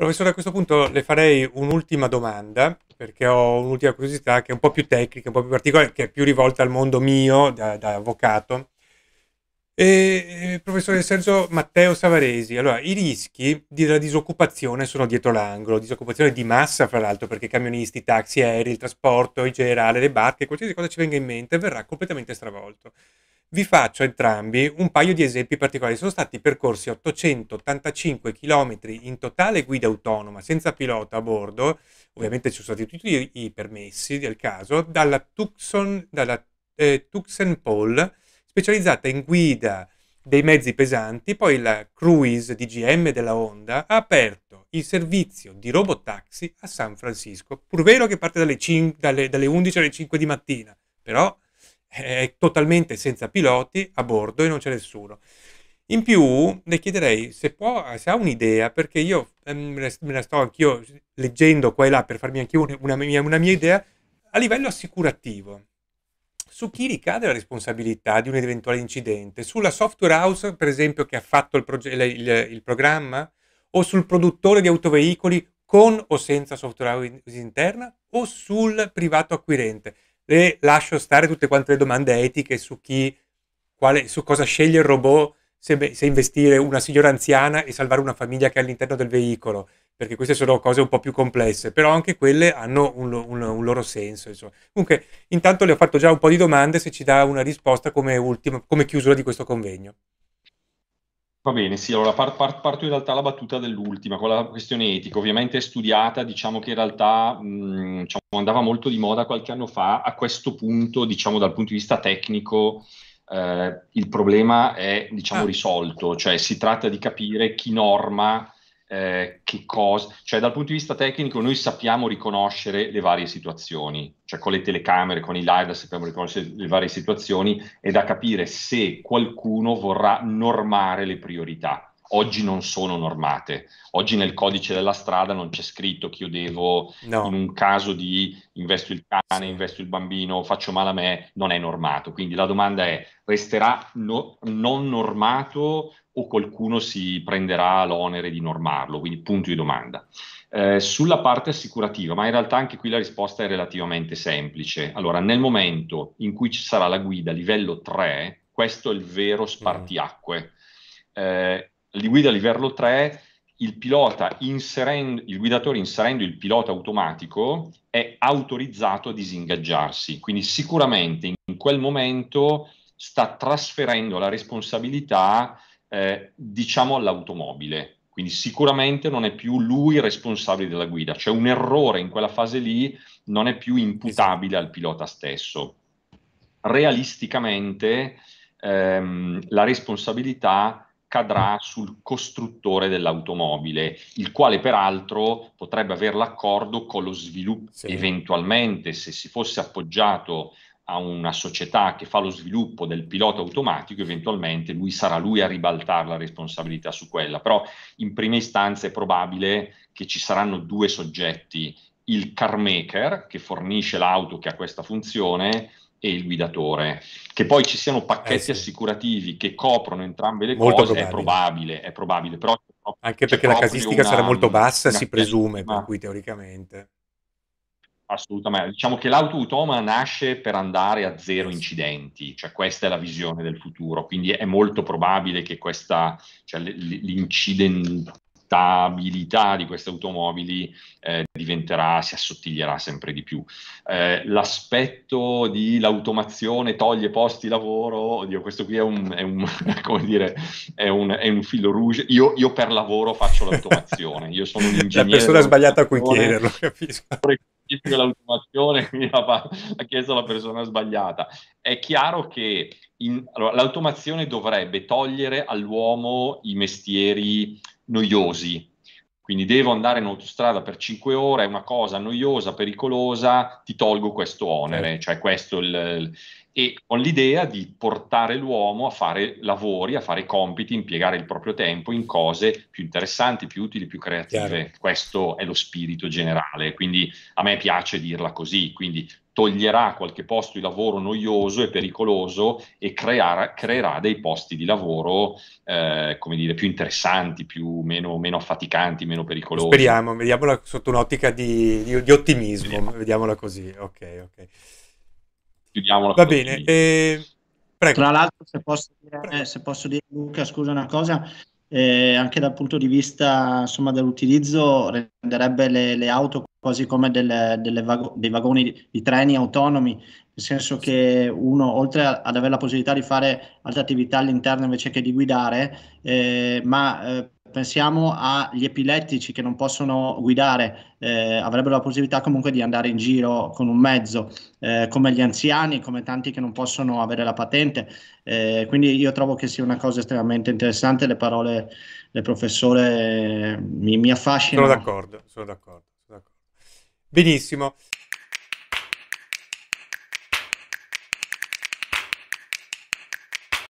Professore, a questo punto le farei un'ultima domanda, perché ho un'ultima curiosità che è un po' più tecnica, un po' più particolare, che è più rivolta al mondo mio da, da avvocato. E, eh, professore Sergio Matteo Savaresi, allora i rischi della disoccupazione sono dietro l'angolo, disoccupazione di massa fra l'altro perché camionisti, taxi, aerei, il trasporto in generale, le barche, qualsiasi cosa ci venga in mente verrà completamente stravolto vi faccio entrambi un paio di esempi particolari. Sono stati percorsi 885 km in totale guida autonoma, senza pilota a bordo, ovviamente ci sono stati tutti i permessi del caso, dalla Tucson, dalla, eh, Tuxenpol, specializzata in guida dei mezzi pesanti, poi la Cruise di GM della Honda ha aperto il servizio di robotaxi a San Francisco, pur vero che parte dalle, 5, dalle, dalle 11 alle 5 di mattina, però è totalmente senza piloti a bordo e non c'è nessuno. In più le chiederei se, può, se ha un'idea, perché io ehm, me la sto anch'io leggendo qua e là per farmi anche una, una, mia, una mia idea a livello assicurativo. Su chi ricade la responsabilità di un eventuale incidente? Sulla software house, per esempio, che ha fatto il, proge- il, il, il programma? O sul produttore di autoveicoli con o senza software house interna? O sul privato acquirente? e lascio stare tutte quante le domande etiche su chi, quale, su cosa sceglie il robot, se, se investire una signora anziana e salvare una famiglia che è all'interno del veicolo, perché queste sono cose un po' più complesse, però anche quelle hanno un, un, un loro senso. Insomma. Comunque, intanto le ho fatto già un po' di domande, se ci dà una risposta come, ultima, come chiusura di questo convegno. Va bene, sì, allora par- par- parto in realtà la battuta dell'ultima, quella la questione etica, ovviamente è studiata, diciamo che in realtà mh, diciamo, andava molto di moda qualche anno fa, a questo punto, diciamo dal punto di vista tecnico, eh, il problema è diciamo, ah. risolto, cioè si tratta di capire chi norma eh, che cosa, cioè dal punto di vista tecnico noi sappiamo riconoscere le varie situazioni, cioè con le telecamere, con i LiDAR sappiamo riconoscere le varie situazioni e da capire se qualcuno vorrà normare le priorità oggi non sono normate. Oggi nel codice della strada non c'è scritto che io devo, no. in un caso di investo il cane, investo il bambino, faccio male a me, non è normato. Quindi la domanda è, resterà no, non normato o qualcuno si prenderà l'onere di normarlo? Quindi punto di domanda. Eh, sulla parte assicurativa, ma in realtà anche qui la risposta è relativamente semplice. Allora, nel momento in cui ci sarà la guida livello 3, questo è il vero mm. spartiacque. Mm. Eh, di guida livello 3, il, pilota inserendo, il guidatore inserendo il pilota automatico è autorizzato a disingaggiarsi, quindi sicuramente in quel momento sta trasferendo la responsabilità, eh, diciamo, all'automobile. Quindi sicuramente non è più lui responsabile della guida, cioè un errore in quella fase lì non è più imputabile al pilota stesso. Realisticamente ehm, la responsabilità è cadrà sul costruttore dell'automobile, il quale peraltro potrebbe avere l'accordo con lo sviluppo, sì. eventualmente se si fosse appoggiato a una società che fa lo sviluppo del pilota automatico, eventualmente lui sarà lui a ribaltare la responsabilità su quella, però in prima istanza è probabile che ci saranno due soggetti, il car maker che fornisce l'auto che ha questa funzione e il guidatore. Che poi ci siano pacchetti eh sì. assicurativi che coprono entrambe le molto cose probabile. È, probabile, è probabile, però anche perché la casistica una, sarà molto bassa, si presume, per cui teoricamente. Assolutamente, diciamo che l'auto automa nasce per andare a zero incidenti, cioè questa è la visione del futuro, quindi è molto probabile che questa, cioè l'incident, portabilità di queste automobili eh, diventerà, si assottiglierà sempre di più. Eh, l'aspetto di l'automazione toglie posti lavoro, oddio, questo qui è un, è un, dire, è un, è un filo rouge. Io, io, per lavoro faccio l'automazione, io sono un ingegnere. La persona sbagliata a cui chiederlo, capisco. L'automazione, quindi l'ha, l'ha chiesto la persona sbagliata. È chiaro che in, allora, l'automazione dovrebbe togliere all'uomo i mestieri noiosi. Quindi devo andare in autostrada per 5 ore, è una cosa noiosa, pericolosa, ti tolgo questo onere, certo. cioè questo il, e con l'idea di portare l'uomo a fare lavori, a fare compiti, impiegare il proprio tempo in cose più interessanti, più utili, più creative. Chiaro. Questo è lo spirito generale, quindi a me piace dirla così, quindi toglierà qualche posto di lavoro noioso e pericoloso e crear, creerà dei posti di lavoro, eh, come dire, più interessanti, più, meno, meno, affaticanti, meno pericolosi. Speriamo, vediamola sotto un'ottica di, di, di ottimismo, Speriamo. vediamola così, ok, ok. Chiudiamola Va bene, eh, prego. Tra l'altro, se posso, dire, eh, se posso dire, Luca, scusa una cosa, eh, anche dal punto di vista insomma, dell'utilizzo renderebbe le, le auto quasi come delle, delle vago- dei vagoni di, treni autonomi nel senso che uno oltre ad avere la possibilità di fare altre attività all'interno invece che di guidare, eh, ma eh, pensiamo agli epilettici che non possono guidare, eh, avrebbero la possibilità comunque di andare in giro con un mezzo, eh, come gli anziani, come tanti che non possono avere la patente. Eh, quindi io trovo che sia una cosa estremamente interessante, le parole del professore eh, mi, mi affascinano. Sono d'accordo, sono d'accordo, sono d'accordo. Benissimo.